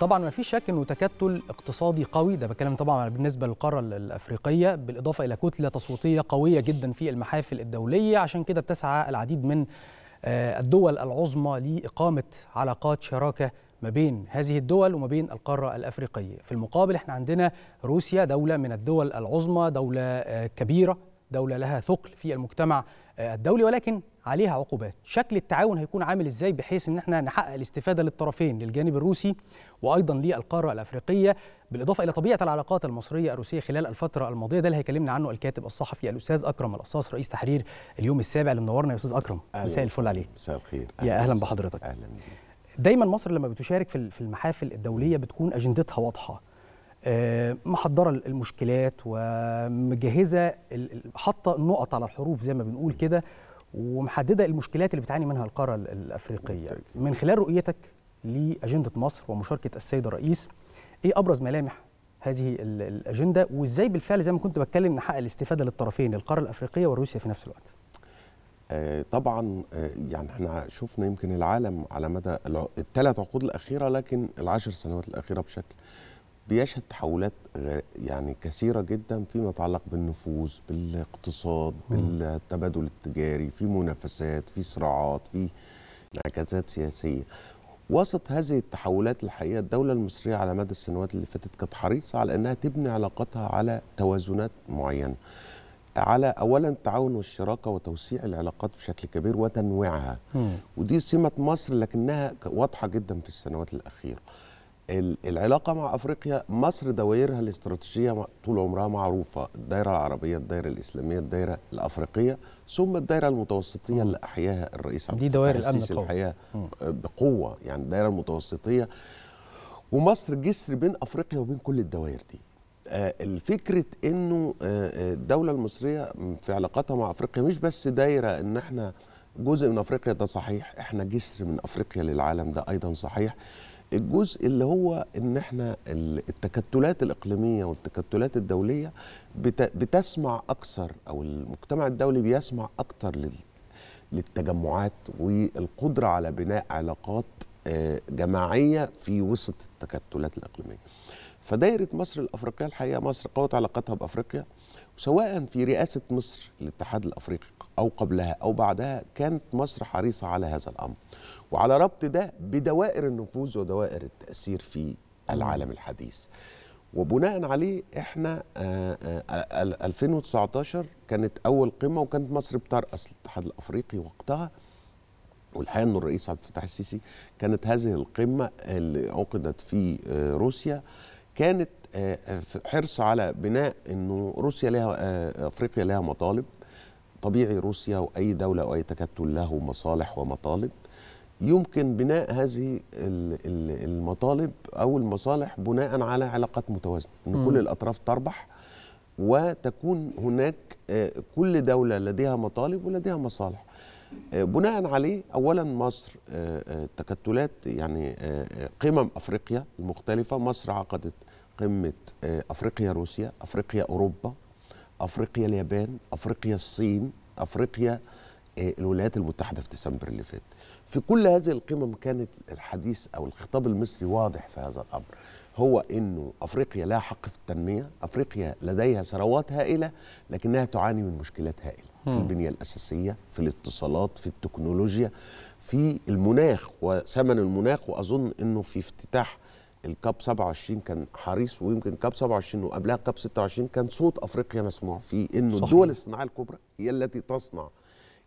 طبعا ما فيش شك انه تكتل اقتصادي قوي ده بتكلم طبعا بالنسبه للقاره الافريقيه بالاضافه الى كتله تصويتيه قويه جدا في المحافل الدوليه عشان كده بتسعى العديد من آه، الدول العظمى لاقامه علاقات شراكه ما بين هذه الدول وما بين القارة الأفريقية في المقابل احنا عندنا روسيا دولة من الدول العظمى دولة آه، كبيرة دولة لها ثقل في المجتمع آه، الدولي ولكن عليها عقوبات شكل التعاون هيكون عامل ازاي بحيث ان احنا نحقق الاستفاده للطرفين للجانب الروسي وايضا للقاره الافريقيه بالاضافه الى طبيعه العلاقات المصريه الروسيه خلال الفتره الماضيه ده اللي هيكلمنا عنه الكاتب الصحفي الاستاذ اكرم القصاص رئيس تحرير اليوم السابع اللي منورنا يا استاذ اكرم مساء الفل عليك مساء الخير يا اهلا بحضرتك اهلا دايما مصر لما بتشارك في المحافل الدوليه بتكون اجندتها واضحه آه، محضره المشكلات ومجهزه حاطه النقط على الحروف زي ما بنقول كده ومحدده المشكلات اللي بتعاني منها القاره الافريقيه من خلال رؤيتك لاجنده مصر ومشاركه السيد الرئيس ايه ابرز ملامح هذه الاجنده وازاي بالفعل زي ما كنت بتكلم نحقق الاستفاده للطرفين القاره الافريقيه وروسيا في نفس الوقت آه، طبعا آه، يعني احنا شفنا يمكن العالم على مدى الثلاث عقود الاخيره لكن العشر سنوات الاخيره بشكل بيشهد تحولات يعني كثيرة جدا فيما يتعلق بالنفوذ بالاقتصاد بالتبادل التجاري في منافسات في صراعات في انعكاسات سياسية وسط هذه التحولات الحقيقة الدولة المصرية على مدى السنوات اللي فاتت كانت حريصة على أنها تبني علاقاتها على توازنات معينة على اولا التعاون والشراكه وتوسيع العلاقات بشكل كبير وتنويعها م. ودي سمه مصر لكنها واضحه جدا في السنوات الاخيره العلاقه مع افريقيا مصر دوائرها الاستراتيجيه طول عمرها معروفه الدائره العربيه الدائره الاسلاميه الدائره الافريقيه ثم الدائره المتوسطيه اللي احياها الرئيس عبد دي دوائر الامن الحياه بقوه يعني الدائره المتوسطيه ومصر جسر بين افريقيا وبين كل الدوائر دي آه، الفكرة انه آه، آه، الدولة المصرية في علاقاتها مع افريقيا مش بس دايرة ان احنا جزء من افريقيا ده صحيح احنا جسر من افريقيا للعالم ده ايضا صحيح الجزء اللي هو ان احنا التكتلات الاقليميه والتكتلات الدوليه بتسمع اكثر او المجتمع الدولي بيسمع اكثر للتجمعات والقدره على بناء علاقات آه، جماعيه في وسط التكتلات الاقليميه. فدائره مصر الافريقيه الحقيقه مصر قوت علاقاتها بافريقيا سواء في رئاسه مصر للاتحاد الافريقي أو قبلها أو بعدها كانت مصر حريصة على هذا الأمر وعلى ربط ده بدوائر النفوذ ودوائر التأثير في العالم الحديث وبناء عليه احنا 2019 آه، آه، كانت اول قمه وكانت مصر بترأس الاتحاد الافريقي وقتها والحقيقه انه الرئيس عبد الفتاح السيسي كانت هذه القمه اللي عقدت في آه، روسيا كانت حرص على بناء انه روسيا لها افريقيا لها مطالب طبيعي روسيا واي دوله واي تكتل له مصالح ومطالب يمكن بناء هذه المطالب او المصالح بناء على علاقات متوازنه ان كل الاطراف تربح وتكون هناك آه، كل دوله لديها مطالب ولديها مصالح آه، بناء عليه اولا مصر آه، تكتلات يعني قمم افريقيا المختلفه مصر عقدت قمه افريقيا روسيا افريقيا اوروبا افريقيا اليابان افريقيا الصين افريقيا آه، الولايات المتحده في ديسمبر اللي فات في كل هذه القمم كانت الحديث او الخطاب المصري واضح في هذا الامر هو انه افريقيا لها حق في التنميه افريقيا لديها ثروات هائله لكنها تعاني من مشكلات هائله في البنيه الاساسيه في الاتصالات في التكنولوجيا في المناخ وثمن المناخ واظن انه في افتتاح الكاب 27 كان حريص ويمكن كاب 27 وقبلها كاب 26 كان صوت افريقيا مسموع فيه انه الدول الصناعيه الكبرى هي التي تصنع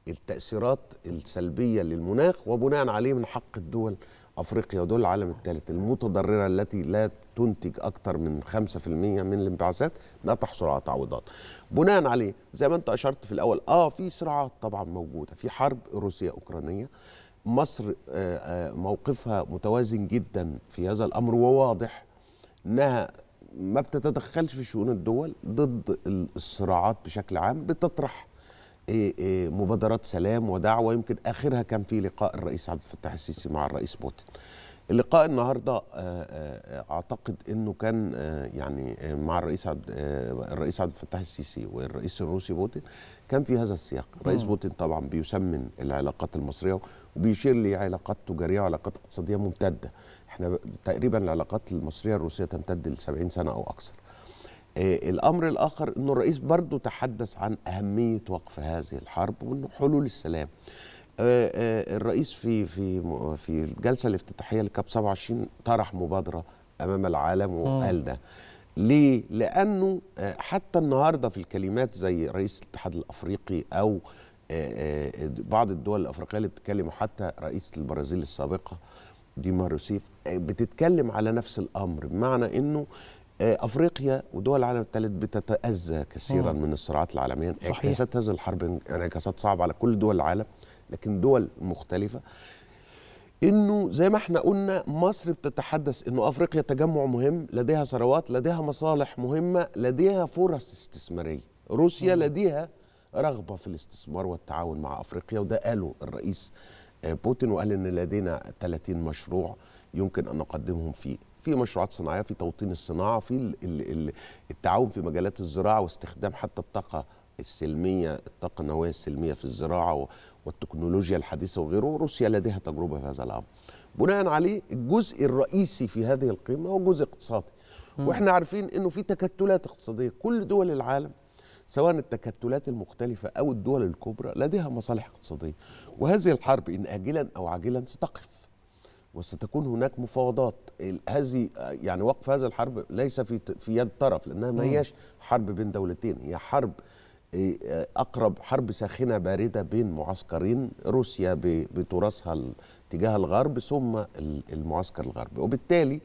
التاثيرات السلبيه للمناخ وبناء عليه من حق الدول افريقيا ودول العالم الثالث المتضرره التي لا تنتج اكثر من 5% من الانبعاثات لا تحصل على تعويضات. بناء عليه زي ما انت اشرت في الاول اه في صراعات طبعا موجوده في حرب روسيا اوكرانيه مصر آه، آه، موقفها متوازن جدا في هذا الامر وواضح انها ما بتتدخلش في شؤون الدول ضد الصراعات بشكل عام بتطرح آه، مبادرات سلام ودعوه يمكن اخرها كان في لقاء الرئيس عبد الفتاح السيسي مع الرئيس بوتين اللقاء النهارده اعتقد انه كان يعني مع الرئيس عبد الرئيس عبد الفتاح السيسي والرئيس الروسي بوتين كان في هذا السياق الرئيس بوتين طبعا بيسمن العلاقات المصريه وبيشير لعلاقات تجاريه وعلاقات اقتصاديه ممتده احنا تقريبا العلاقات المصريه الروسيه تمتد ل 70 سنه او اكثر آه، الامر الاخر انه الرئيس برضه تحدث عن اهميه وقف هذه الحرب وانه حلول السلام آه، آه، الرئيس في في في الجلسه الافتتاحيه لكاب 27 طرح مبادره امام العالم وقال ده ليه لانه حتى النهارده في الكلمات زي رئيس الاتحاد الافريقي او آه، آه، آه، بعض الدول الافريقيه اللي بتتكلم وحتى رئيسه البرازيل السابقه ديما روسيف بتتكلم على نفس الامر بمعنى انه افريقيا ودول العالم الثالث بتتاذى كثيرا من الصراعات العالميه انعكاسات هذه الحرب انعكاسات صعبه على كل دول العالم لكن دول مختلفه انه زي ما احنا قلنا مصر بتتحدث انه افريقيا تجمع مهم لديها ثروات لديها مصالح مهمه لديها فرص استثماريه روسيا مم. لديها رغبه في الاستثمار والتعاون مع افريقيا وده قاله الرئيس آه، بوتين وقال ان لدينا 30 مشروع يمكن ان نقدمهم فيه في مشروعات صناعيه في توطين الصناعه في التعاون في مجالات الزراعه واستخدام حتى الطاقه السلميه الطاقه النوويه السلميه في الزراعه والتكنولوجيا الحديثه وغيره روسيا لديها تجربه في هذا الامر بناء عليه الجزء الرئيسي في هذه القمه هو جزء اقتصادي واحنا عارفين انه في تكتلات اقتصاديه كل دول العالم سواء التكتلات المختلفة أو الدول الكبرى لديها مصالح اقتصادية وهذه الحرب إن آجلا أو عاجلا ستقف وستكون هناك مفاوضات هذه يعني وقف هذه الحرب ليس في في يد طرف لانها ما هياش حرب بين دولتين هي حرب آه، اقرب حرب ساخنه بارده بين معسكرين روسيا بتراثها تجاه الغرب ثم المعسكر الغربي وبالتالي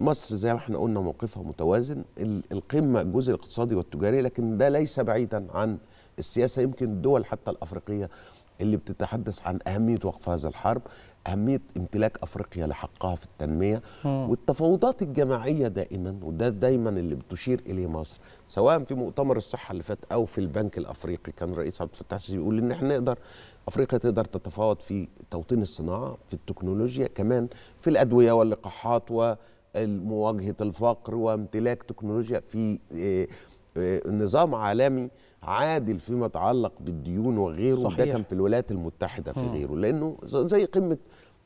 مصر زي ما احنا قلنا موقفها متوازن القمه الجزء الاقتصادي والتجاري لكن ده ليس بعيدا عن السياسه يمكن الدول حتى الافريقيه اللي بتتحدث عن اهميه وقف هذا الحرب اهميه امتلاك افريقيا لحقها في التنميه مم. والتفاوضات الجماعيه دائما وده دايما اللي بتشير اليه مصر سواء في مؤتمر الصحه اللي فات او في البنك الافريقي كان الرئيس عبد الفتاح السيسي بيقول ان احنا نقدر افريقيا تقدر تتفاوض في توطين الصناعه في التكنولوجيا كمان في الادويه واللقاحات و مواجهه الفقر وامتلاك تكنولوجيا في آه، آه، نظام عالمي عادل فيما يتعلق بالديون وغيره صحيح. ده كان في الولايات المتحده في غيره لانه زي قمه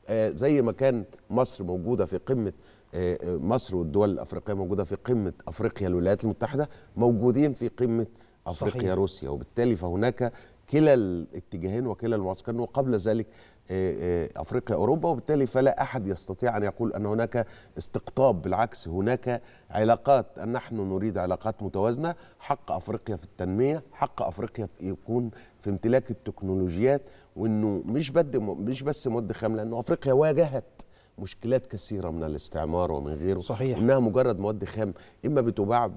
آه، زي ما كان مصر موجوده في قمه مصر والدول الافريقيه موجوده في قمه افريقيا الولايات المتحده موجودين في قمه افريقيا صحيح. روسيا وبالتالي فهناك كلا الاتجاهين وكلا المعسكرين وقبل ذلك آه، آه، افريقيا اوروبا وبالتالي فلا احد يستطيع ان يقول ان هناك استقطاب بالعكس هناك علاقات أن نحن نريد علاقات متوازنه حق افريقيا في التنميه حق افريقيا يكون في امتلاك التكنولوجيات وانه مش بد مش بس مد خام لانه افريقيا واجهت مشكلات كثيره من الاستعمار ومن غيره صحيح انها مجرد مواد خام اما بتباع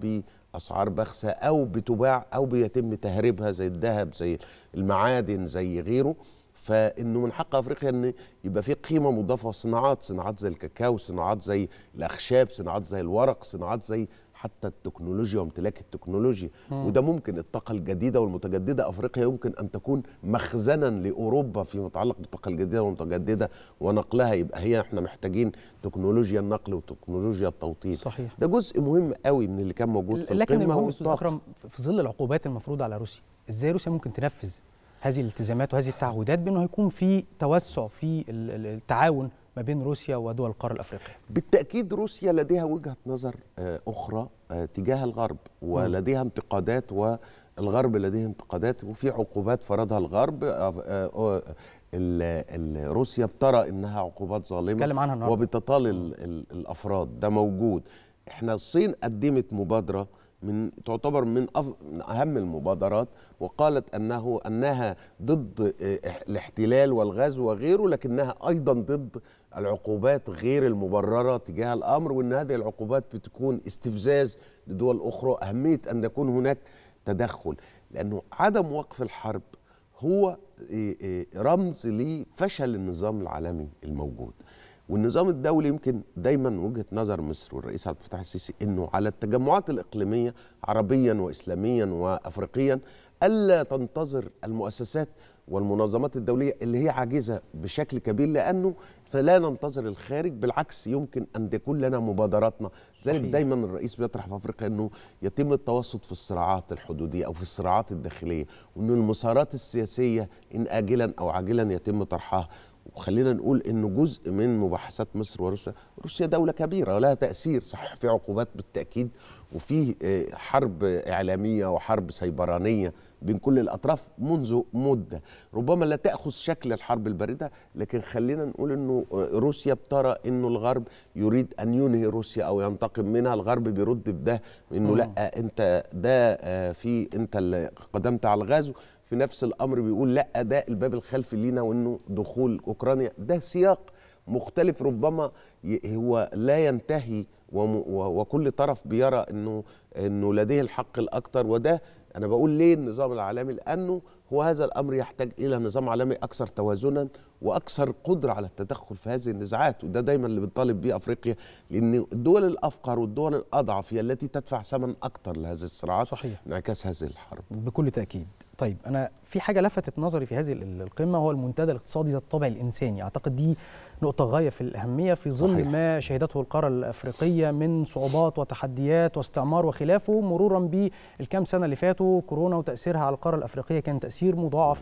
باسعار بخسه او بتباع او بيتم تهريبها زي الذهب زي المعادن زي غيره فانه من حق افريقيا ان يبقى في قيمه مضافه صناعات صناعات زي الكاكاو صناعات زي الاخشاب صناعات زي الورق صناعات زي حتى التكنولوجيا وامتلاك التكنولوجيا مم. وده ممكن الطاقه الجديده والمتجدده افريقيا يمكن ان تكون مخزنا لاوروبا فيما يتعلق بالطاقه الجديده والمتجدده ونقلها يبقى هي احنا محتاجين تكنولوجيا النقل وتكنولوجيا التوطين صحيح ده جزء مهم قوي من اللي كان موجود في لكن القمه لكن في ظل العقوبات المفروضه على روسيا ازاي روسيا ممكن تنفذ هذه الالتزامات وهذه التعهدات بانه هيكون في توسع في التعاون ما بين روسيا ودول القاره الافريقيه. بالتاكيد روسيا لديها وجهه نظر آه، اخرى آه، تجاه الغرب ولديها انتقادات والغرب لديه انتقادات وفي عقوبات فرضها الغرب آه، روسيا بترى انها عقوبات ظالمه وبتطال الافراد ده موجود احنا الصين قدمت مبادره من تعتبر من, اهم المبادرات وقالت انه انها ضد آه، الاحتلال والغزو وغيره لكنها ايضا ضد العقوبات غير المبرره تجاه الامر وان هذه العقوبات بتكون استفزاز لدول اخرى اهميه ان يكون هناك تدخل لانه عدم وقف الحرب هو آه، آه، رمز لفشل النظام العالمي الموجود والنظام الدولي يمكن دايما وجهه نظر مصر والرئيس عبد الفتاح السيسي انه على التجمعات الاقليميه عربيا واسلاميا وافريقيا الا تنتظر المؤسسات والمنظمات الدوليه اللي هي عاجزه بشكل كبير لانه احنا لا ننتظر الخارج بالعكس يمكن ان تكون لنا مبادراتنا لذلك دايما الرئيس بيطرح في افريقيا انه يتم التوسط في الصراعات الحدوديه او في الصراعات الداخليه وان المسارات السياسيه ان اجلا او عاجلا يتم طرحها وخلينا نقول انه جزء من مباحثات مصر وروسيا روسيا دوله كبيره ولها تاثير صحيح في عقوبات بالتاكيد وفي آه، حرب اعلاميه وحرب سيبرانيه بين كل الاطراف منذ مده ربما لا تاخذ شكل الحرب البارده لكن خلينا نقول انه آه، روسيا بترى انه الغرب يريد ان ينهي روسيا او ينتقم منها الغرب بيرد بده انه آه. لا انت ده في انت اللي قدمت على الغزو في نفس الامر بيقول لا ده الباب الخلفي لينا وانه دخول اوكرانيا ده سياق مختلف ربما هو لا ينتهي وكل طرف بيرى انه انه لديه الحق الاكثر وده انا بقول ليه النظام العالمي لانه هو هذا الامر يحتاج الى نظام عالمي اكثر توازنا واكثر قدره على التدخل في هذه النزاعات وده دايما اللي بنطالب بيه افريقيا لان الدول الافقر والدول الاضعف هي التي تدفع ثمن اكثر لهذه الصراعات صحيح انعكاس هذه الحرب بكل تاكيد طيب انا في حاجه لفتت نظري في هذه القمه هو المنتدى الاقتصادي ذات الطابع الانساني اعتقد دي نقطه غايه في الاهميه في ظل ما شهدته القاره الافريقيه من صعوبات وتحديات واستعمار وخلافه مرورا بالكام سنه اللي فاتوا كورونا وتاثيرها على القاره الافريقيه كان تاثير مضاعف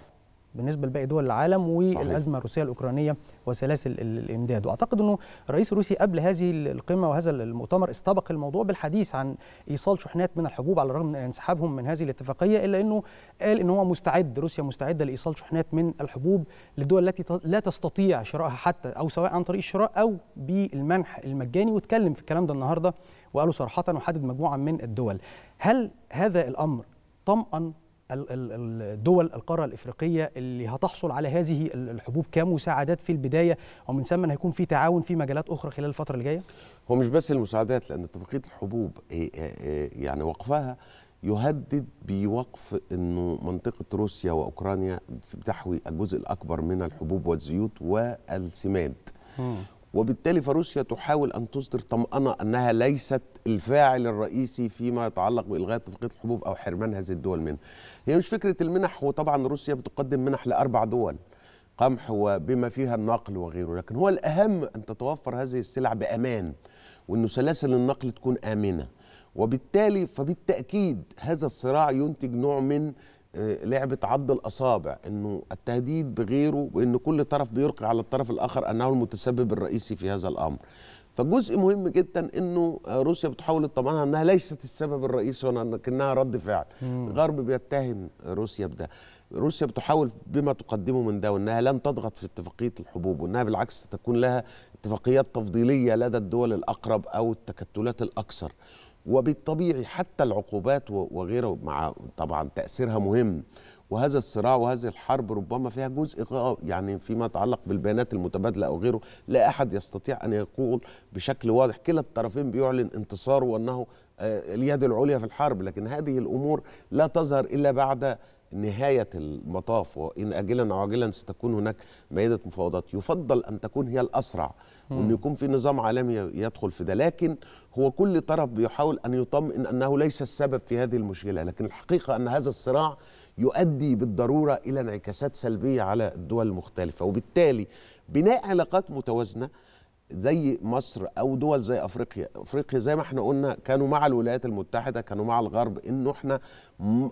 بالنسبه لباقي دول العالم والازمه صحيح. الروسيه الاوكرانيه وسلاسل الامداد واعتقد انه الرئيس الروسي قبل هذه القمه وهذا المؤتمر استبق الموضوع بالحديث عن ايصال شحنات من الحبوب على الرغم من انسحابهم من هذه الاتفاقيه الا انه قال ان هو مستعد روسيا مستعده لايصال شحنات من الحبوب للدول التي لا تستطيع شرائها حتى او سواء عن طريق الشراء او بالمنح المجاني واتكلم في الكلام ده النهارده وقالوا صراحه وحدد مجموعه من الدول هل هذا الامر طمأن الدول القاره الافريقيه اللي هتحصل على هذه الحبوب كمساعدات في البدايه ومن ثم هيكون في تعاون في مجالات اخرى خلال الفتره اللي جايه؟ هو مش بس المساعدات لان اتفاقيه الحبوب إيه، إيه، إيه، يعني وقفها يهدد بوقف انه منطقه روسيا واوكرانيا بتحوي الجزء الاكبر من الحبوب والزيوت والسماد وبالتالي فروسيا تحاول أن تصدر طمأنة أنها ليست الفاعل الرئيسي فيما يتعلق بإلغاء اتفاقية الحبوب أو حرمان هذه الدول منها. هي مش فكرة المنح وطبعا روسيا بتقدم منح لأربع دول قمح وبما فيها النقل وغيره لكن هو الأهم أن تتوفر هذه السلع بأمان وأن سلاسل النقل تكون آمنة وبالتالي فبالتأكيد هذا الصراع ينتج نوع من لعبه عض الاصابع انه التهديد بغيره وان كل طرف بيلقي على الطرف الاخر انه المتسبب الرئيسي في هذا الامر فجزء مهم جدا انه روسيا بتحاول تطمئنها انها ليست السبب الرئيسي ولكنها رد فعل الغرب بيتهم روسيا بده روسيا بتحاول بما تقدمه من ده وانها لن تضغط في اتفاقيه الحبوب وانها بالعكس تكون لها اتفاقيات تفضيليه لدى الدول الاقرب او التكتلات الاكثر وبالطبيعي حتى العقوبات وغيره مع طبعا تأثيرها مهم وهذا الصراع وهذه الحرب ربما فيها جزء آه، يعني فيما يتعلق بالبيانات المتبادله او غيره لا احد يستطيع ان يقول بشكل واضح كلا الطرفين بيعلن انتصاره وانه آه، اليد العليا في الحرب لكن هذه الامور لا تظهر الا بعد نهاية المطاف وإن أجلا أو عاجلا ستكون هناك مائدة مفاوضات يفضل أن تكون هي الأسرع وأن يكون في نظام عالمي يدخل في ده لكن هو كل طرف بيحاول أن يطمئن أنه ليس السبب في هذه المشكلة لكن الحقيقة أن هذا الصراع يؤدي بالضرورة إلى انعكاسات سلبية على الدول المختلفة وبالتالي بناء علاقات متوازنة زي مصر او دول زي افريقيا افريقيا زي ما احنا قلنا كانوا مع الولايات المتحده كانوا مع الغرب انه احنا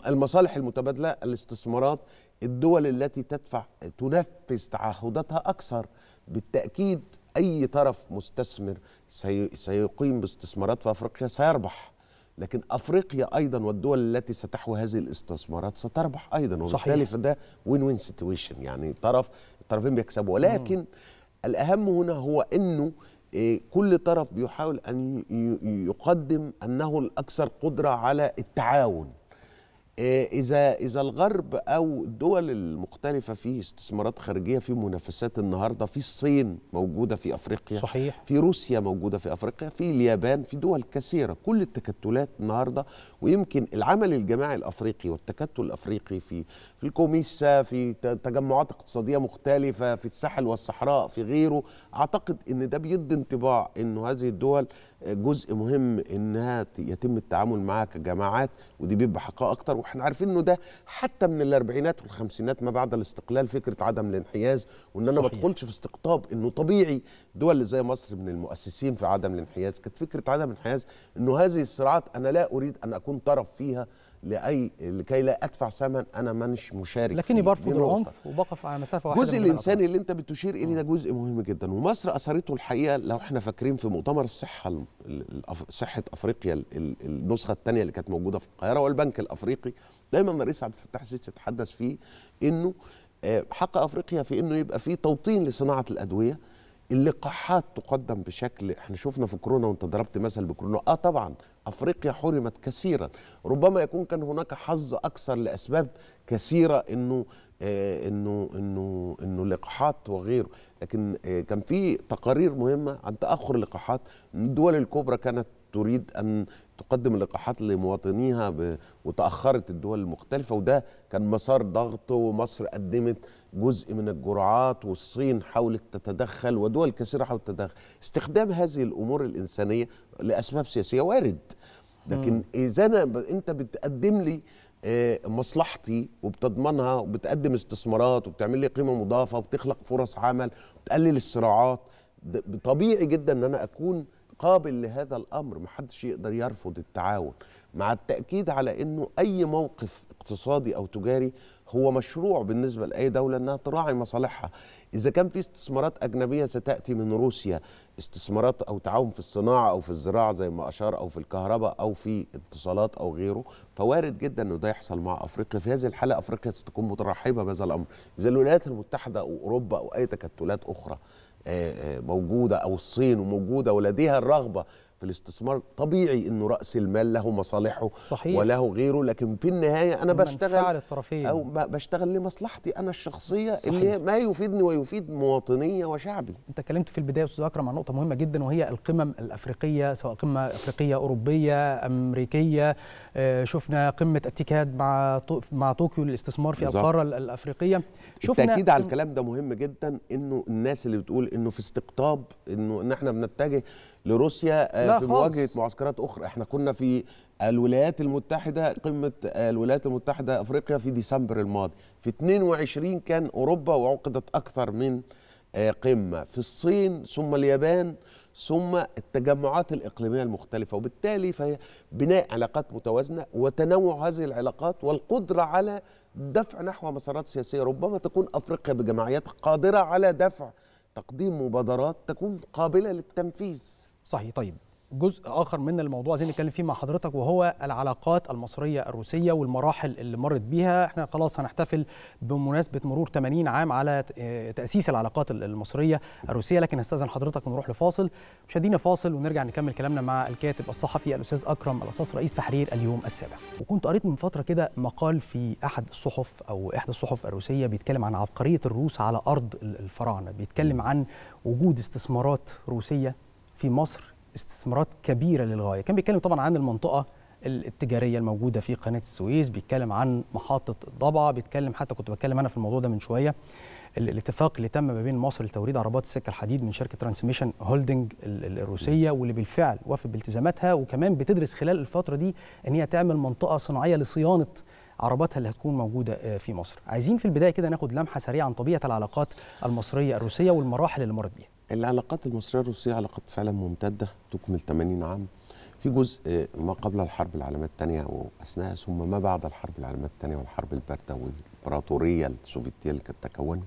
المصالح المتبادله الاستثمارات الدول التي تدفع تنفذ تعهداتها اكثر بالتاكيد اي طرف مستثمر سيقيم باستثمارات في افريقيا سيربح لكن افريقيا ايضا والدول التي ستحوي هذه الاستثمارات ستربح ايضا وبالتالي فده وين وين سيتويشن يعني طرف الطرفين بيكسبوا ولكن مم. الأهم هنا هو أنه آه، كل طرف بيحاول أن يقدم أنه الأكثر قدرة على التعاون آه، اذا اذا الغرب او الدول المختلفه في استثمارات خارجيه في منافسات النهارده في الصين موجوده في افريقيا صحيح في روسيا موجوده في افريقيا في اليابان في دول كثيره كل التكتلات النهارده ويمكن العمل الجماعي الافريقي والتكتل الافريقي في في الكوميسا في تجمعات اقتصاديه مختلفه في الساحل والصحراء في غيره اعتقد ان ده بيدي انطباع انه هذه الدول جزء مهم انها يتم التعامل معها كجماعات ودي بيبقى حقها اكتر واحنا عارفين انه ده حتى من الاربعينات والخمسينات ما بعد الاستقلال فكره عدم الانحياز وان انا ما ادخلش في استقطاب انه طبيعي دول اللي زي مصر من المؤسسين في عدم الانحياز كانت فكره عدم الانحياز انه هذه الصراعات انا لا اريد ان اكون طرف فيها لاي لكي لا ادفع ثمن انا مانيش مشارك لكني برفض العنف وبقف على مسافه واحده الجزء الانساني اللي انت بتشير اليه ده جزء مهم جدا ومصر اثرته الحقيقه لو احنا فاكرين في مؤتمر الصحه صحه افريقيا النسخه الثانيه اللي كانت موجوده في القاهره والبنك الافريقي دايما الرئيس عبد الفتاح السيسي يتحدث فيه انه آه، حق افريقيا في انه يبقى في توطين لصناعه الادويه اللقاحات تقدم بشكل احنا شفنا في كورونا وانت ضربت مثل بكورونا اه طبعا أفريقيا حرمت كثيرا ربما يكون كان هناك حظ أكثر لأسباب كثيرة أنه آه، انه انه انه لقاحات وغيره لكن آه، كان في تقارير مهمه عن تاخر اللقاحات الدول الكبرى كانت تريد ان تقدم اللقاحات لمواطنيها ب... وتاخرت الدول المختلفه وده كان مسار ضغط ومصر قدمت جزء من الجرعات والصين حاولت تتدخل ودول كثيره حاولت تتدخل استخدام هذه الامور الانسانيه لاسباب سياسيه وارد لكن اذا انا انت بتقدم لي آه، مصلحتي وبتضمنها وبتقدم استثمارات وبتعمل لي قيمه مضافه وبتخلق فرص عمل وبتقلل الصراعات طبيعي جدا ان انا اكون قابل لهذا الامر محدش يقدر يرفض التعاون مع التاكيد على انه اي موقف اقتصادي او تجاري هو مشروع بالنسبه لاي دوله انها تراعي مصالحها اذا كان في استثمارات اجنبيه ستاتي من روسيا استثمارات او تعاون في الصناعه او في الزراعه زي ما اشار او في الكهرباء او في اتصالات او غيره فوارد جدا انه ده يحصل مع افريقيا في هذه الحاله افريقيا ستكون مترحبه بهذا الامر اذا الولايات المتحده او اوروبا او اي تكتلات اخرى آه، آه، موجوده او الصين وموجوده ولديها الرغبه في الاستثمار طبيعي انه راس المال له مصالحه صحيح. وله غيره لكن في النهايه انا بشتغل الطرفين. او بشتغل لمصلحتي انا الشخصيه صحيح. اللي ما يفيدني ويفيد مواطنيه وشعبي انت اتكلمت في البدايه استاذ اكرم عن نقطه مهمه جدا وهي القمم الافريقيه سواء قمه افريقيه اوروبيه امريكيه آه، شفنا قمه اتكاد مع مع طوكيو للاستثمار في القاره الافريقيه شفنا التاكيد على الكلام ده مهم جدا انه الناس اللي بتقول انه في استقطاب انه ان احنا بنتجه لروسيا آه، في مواجهه معسكرات اخرى احنا كنا في الولايات المتحده قمه الولايات المتحده افريقيا في ديسمبر الماضي في 22 كان اوروبا وعقدت اكثر من آه، قمه في الصين ثم اليابان ثم التجمعات الاقليميه المختلفه وبالتالي فهي بناء علاقات متوازنه وتنوع هذه العلاقات والقدره على دفع نحو مسارات سياسيه ربما تكون افريقيا بجماعيتها قادره على دفع تقديم مبادرات تكون قابله للتنفيذ صحيح طيب جزء اخر من الموضوع عايزين نتكلم فيه مع حضرتك وهو العلاقات المصريه الروسيه والمراحل اللي مرت بيها احنا خلاص هنحتفل بمناسبه مرور 80 عام على آه، تاسيس العلاقات المصريه الروسيه لكن استاذن حضرتك ونروح لفاصل مشاهدينا فاصل ونرجع نكمل كلامنا مع الكاتب الصحفي الاستاذ اكرم الاصاص رئيس تحرير اليوم السابع وكنت قريت من فتره كده مقال في احد الصحف او احدى الصحف الروسيه بيتكلم عن عبقريه الروس على ارض الفراعنه بيتكلم عن وجود استثمارات روسيه في مصر استثمارات كبيره للغايه كان بيتكلم طبعا عن المنطقه التجاريه الموجوده في قناه السويس بيتكلم عن محطه ضبعه بيتكلم حتى كنت بتكلم انا في الموضوع ده من شويه الاتفاق اللي تم ما بين مصر لتوريد عربات السكه الحديد من شركه ترانسميشن هولدنج الروسيه واللي بالفعل وافت بالتزاماتها وكمان بتدرس خلال الفتره دي ان هي تعمل منطقه صناعيه لصيانه عرباتها اللي هتكون موجوده آه، في مصر عايزين في البدايه كده ناخد لمحه سريعه عن طبيعه العلاقات المصريه الروسيه والمراحل اللي مرت بيها العلاقات المصريه الروسيه علاقات فعلا ممتده تكمل 80 عام في جزء آه، ما قبل الحرب العالميه الثانيه واثناء ثم ما بعد الحرب العالميه الثانيه والحرب البارده والامبراطوريه السوفيتيه اللي كانت تكونت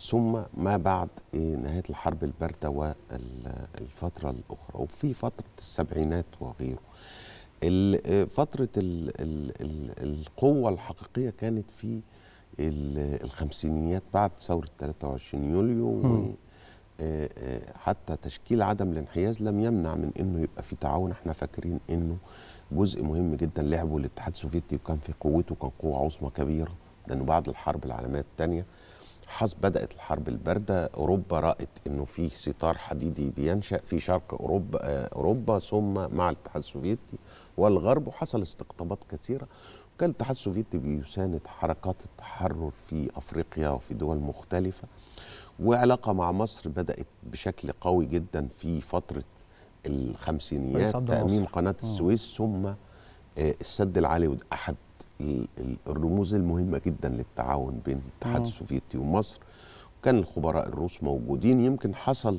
ثم ما بعد آه، نهايه الحرب البارده والفتره الاخرى وفي فتره السبعينات وغيره آه، فتره القوه الحقيقيه كانت في الخمسينيات بعد ثوره 23 يوليو آه، آه، حتى تشكيل عدم الانحياز لم يمنع من انه يبقى في تعاون احنا فاكرين انه جزء مهم جدا لعبه الاتحاد السوفيتي وكان في قوته كان قوه عظمى كبيره لانه بعد الحرب العالميه الثانيه حص بدات الحرب البارده اوروبا رات انه في ستار حديدي بينشا في شرق اوروبا آه، اوروبا ثم مع الاتحاد السوفيتي والغرب وحصل استقطابات كثيره وكان الاتحاد السوفيتي بيساند حركات التحرر في افريقيا وفي دول مختلفه وعلاقه مع مصر بدات بشكل قوي جدا في فتره الخمسينيات مصر. قناه آه. السويس ثم آه، السد العالي احد الرموز المهمه جدا للتعاون بين الاتحاد آه. السوفيتي ومصر وكان الخبراء الروس موجودين يمكن حصل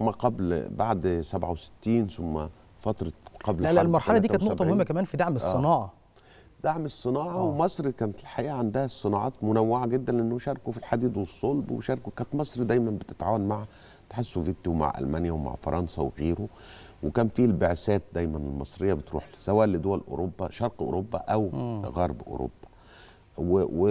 ما قبل بعد 67 ثم فتره قبل لا لا المرحله دي كانت نقطه مهمه كمان في دعم الصناعه آه. دعم الصناعه آه. ومصر كانت الحقيقه عندها الصناعات منوعه جدا لانه شاركوا في الحديد والصلب وشاركوا كانت مصر دايما بتتعاون مع الاتحاد السوفيتي ومع المانيا ومع فرنسا وغيره وكان في البعثات دايما المصريه بتروح سواء لدول اوروبا شرق اوروبا او آه. غرب اوروبا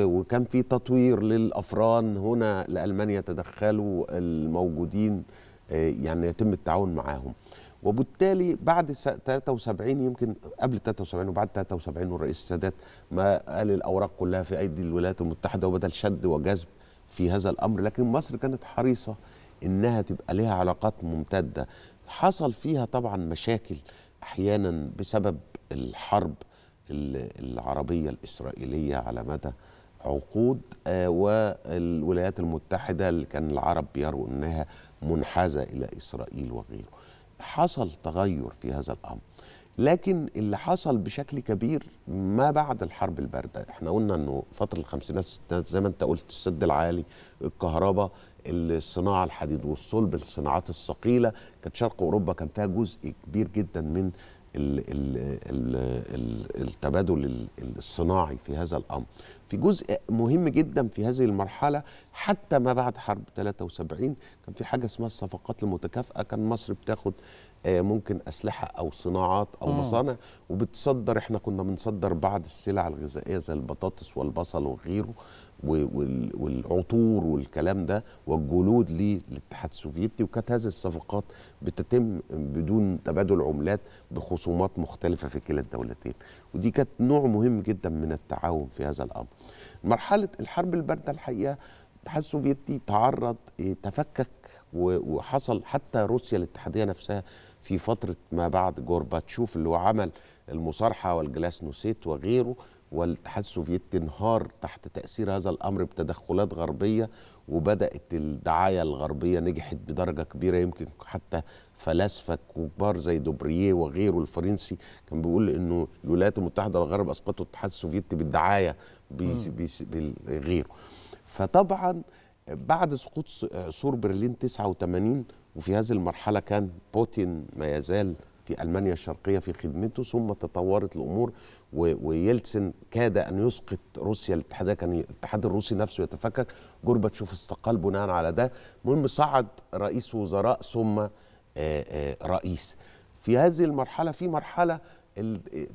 وكان في تطوير للافران هنا لالمانيا تدخلوا الموجودين آه، يعني يتم التعاون معاهم وبالتالي بعد 73 يمكن قبل 73 وبعد 73 والرئيس السادات ما قال الاوراق كلها في ايدي الولايات المتحده وبدل شد وجذب في هذا الامر لكن مصر كانت حريصه انها تبقى لها علاقات ممتده حصل فيها طبعا مشاكل احيانا بسبب الحرب العربيه الاسرائيليه على مدى عقود آه، والولايات المتحده اللي كان العرب يروا انها منحازه الى اسرائيل وغيره حصل تغير في هذا الامر لكن اللي حصل بشكل كبير ما بعد الحرب البارده احنا قلنا انه فتره الخمسينات الستينات زي ما انت قلت السد العالي الكهرباء الصناعه الحديد والصلب الصناعات الثقيله كانت شرق اوروبا كان فيها جزء كبير جدا من الـ الـ الـ التبادل الصناعي في هذا الامر في جزء مهم جدا في هذه المرحله حتى ما بعد حرب 73 كان في حاجه اسمها الصفقات المتكافئه كان مصر بتاخد آه، ممكن اسلحه او صناعات او مصانع وبتصدر احنا كنا بنصدر بعض السلع الغذائيه زي البطاطس والبصل وغيره والعطور والكلام ده والجلود للاتحاد السوفيتي وكانت هذه الصفقات بتتم بدون تبادل عملات بخصومات مختلفه في كلا الدولتين ودي كانت نوع مهم جدا من التعاون في هذا الامر مرحله الحرب البارده الحقيقه الاتحاد السوفيتي تعرض إيه، تفكك وحصل حتى روسيا الاتحاديه نفسها في فتره ما بعد جورباتشوف اللي هو عمل المصارحه والجلاس نوسيت وغيره والاتحاد السوفيتي انهار تحت تأثير هذا الأمر بتدخلات غربية وبدأت الدعاية الغربية نجحت بدرجة كبيرة يمكن حتى فلاسفة كبار زي دوبريه وغيره الفرنسي كان بيقول إنه الولايات المتحدة والغرب أسقطوا الاتحاد السوفيتي بالدعاية بغيره فطبعا بعد سقوط سور برلين 89 وفي هذه المرحلة كان بوتين ما يزال في ألمانيا الشرقية في خدمته ثم تطورت الأمور ويلتسن كاد ان يسقط روسيا الاتحاد كان الاتحاد الروسي نفسه يتفكك جورباتشوف استقال بناء على ده المهم صعد رئيس وزراء ثم آه، آه، رئيس في هذه المرحله في مرحله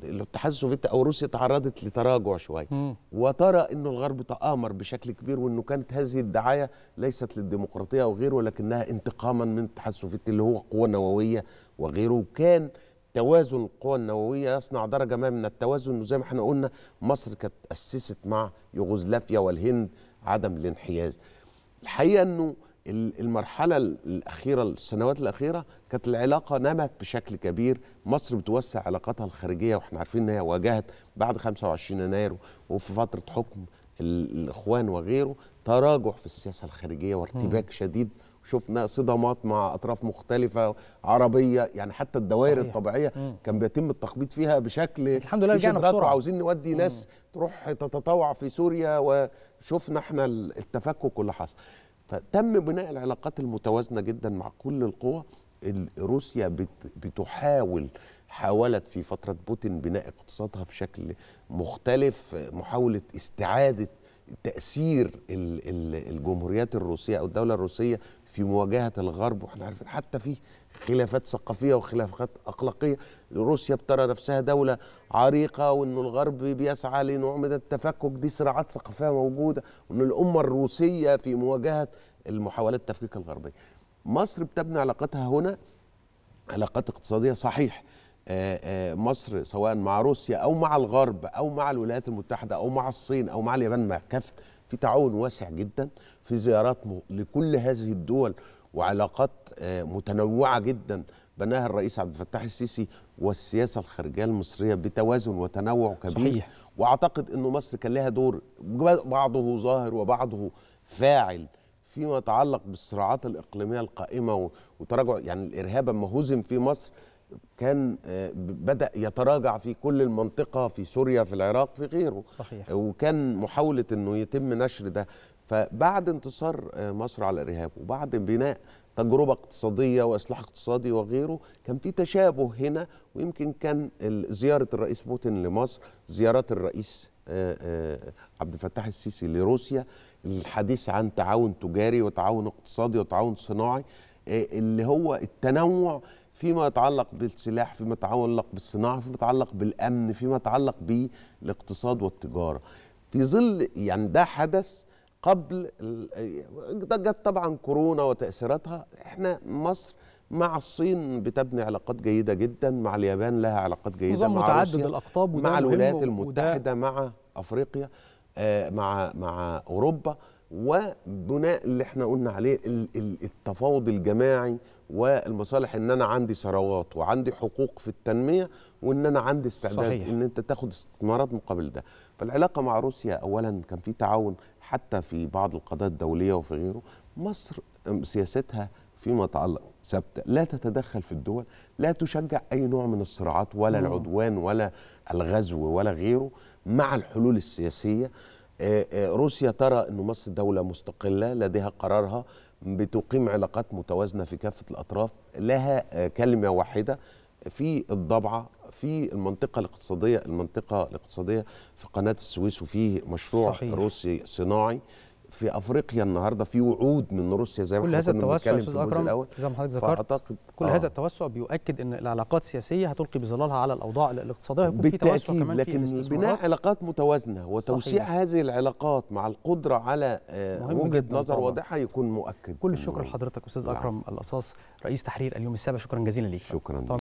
الاتحاد السوفيتي او روسيا تعرضت لتراجع شويه وترى انه الغرب تآمر بشكل كبير وانه كانت هذه الدعايه ليست للديمقراطيه او غيره ولكنها انتقاما من الاتحاد السوفيتي اللي هو قوه نوويه وغيره وكان توازن القوى النوويه يصنع درجه ما من التوازن وزي ما احنا قلنا مصر كانت اسست مع يوغوسلافيا والهند عدم الانحياز الحقيقه انه المرحلة الأخيرة السنوات الأخيرة كانت العلاقة نمت بشكل كبير مصر بتوسع علاقاتها الخارجية وإحنا عارفين إن هي واجهت بعد 25 يناير وفي فترة حكم الإخوان وغيره تراجع في السياسة الخارجية وارتباك شديد شفنا صدامات مع اطراف مختلفه عربيه يعني حتى الدوائر صحيح. الطبيعيه مم. كان بيتم التخبيط فيها بشكل الحمد لله رجعنا بسرعه وعاوزين نودي مم. ناس تروح تتطوع في سوريا وشفنا احنا التفكك اللي حصل فتم بناء العلاقات المتوازنه جدا مع كل القوى روسيا بتحاول حاولت في فترة بوتين بناء اقتصادها بشكل مختلف محاولة استعادة تأثير الجمهوريات الروسية أو الدولة الروسية في مواجهه الغرب واحنا عارفين حتى في خلافات ثقافيه وخلافات اخلاقيه روسيا بترى نفسها دوله عريقه وان الغرب بيسعى لنوع من التفكك دي صراعات ثقافيه موجوده وان الامه الروسيه في مواجهه المحاولات التفكيك الغربيه. مصر بتبني علاقتها هنا علاقات اقتصاديه صحيح آه، آه، مصر سواء مع روسيا او مع الغرب او مع الولايات المتحده او مع الصين او مع اليابان مع كافه في تعاون واسع جدا في زيارات لكل هذه الدول وعلاقات آه، متنوعه جدا بناها الرئيس عبد الفتاح السيسي والسياسه الخارجيه المصريه بتوازن وتنوع كبير صحيح. واعتقد أن مصر كان لها دور بعضه ظاهر وبعضه فاعل فيما يتعلق بالصراعات الاقليميه القائمه وتراجع يعني الارهاب اما هزم في مصر كان آه، بدا يتراجع في كل المنطقه في سوريا في العراق في غيره صحيح. وكان محاوله انه يتم نشر ده فبعد انتصار آه، مصر على الارهاب وبعد بناء تجربه اقتصاديه واصلاح اقتصادي وغيره كان في تشابه هنا ويمكن كان زياره الرئيس بوتين لمصر زيارات الرئيس آه، عبد الفتاح السيسي لروسيا الحديث عن تعاون تجاري وتعاون اقتصادي وتعاون صناعي اللي هو التنوع فيما يتعلق بالسلاح فيما يتعلق بالصناعه فيما يتعلق بالامن فيما يتعلق بالاقتصاد والتجاره في ظل يعني ده حدث قبل آه، ده جت طبعا كورونا وتاثيراتها احنا مصر مع الصين بتبني علاقات جيده جدا مع اليابان لها علاقات جيده مع متعدد روسيا الاقطاب مع الولايات المتحده مع افريقيا آه، مع مع اوروبا وبناء اللي احنا قلنا عليه التفاوض الجماعي والمصالح ان انا عندي ثروات وعندي حقوق في التنميه وان انا عندي استعداد صحيح. ان انت تاخد استثمارات مقابل ده فالعلاقه مع روسيا اولا كان في تعاون حتى في بعض القضايا الدوليه وفي غيره مصر سياستها فيما يتعلق ثابته لا تتدخل في الدول لا تشجع اي نوع من الصراعات ولا العدوان ولا الغزو ولا غيره مع الحلول السياسيه آه، آه، روسيا ترى أن مصر دولة مستقلة لديها قرارها بتقيم علاقات متوازنة في كافة الأطراف لها آه، كلمة واحدة في الضبعة في المنطقة الاقتصادية المنطقة الاقتصادية في قناة السويس وفيه مشروع صحيح. روسي صناعي في افريقيا النهارده في وعود من روسيا زي ما كل هذا التوسع في الجزء الاول زي ما حضرتك ذكرت فأعتقد كل آه. هذا التوسع بيؤكد ان العلاقات السياسيه هتلقي بظلالها على الاوضاع الاقتصاديه هيكون بالتأكيد في توسع كمان لكن في بناء علاقات متوازنه وتوسيع صحيح. هذه العلاقات مع القدره على آه، وجهه نظر واضحه يكون مؤكد كل الشكر لحضرتك استاذ نعم. اكرم الاصاص رئيس تحرير اليوم السابع شكرا جزيلا ليك شكرا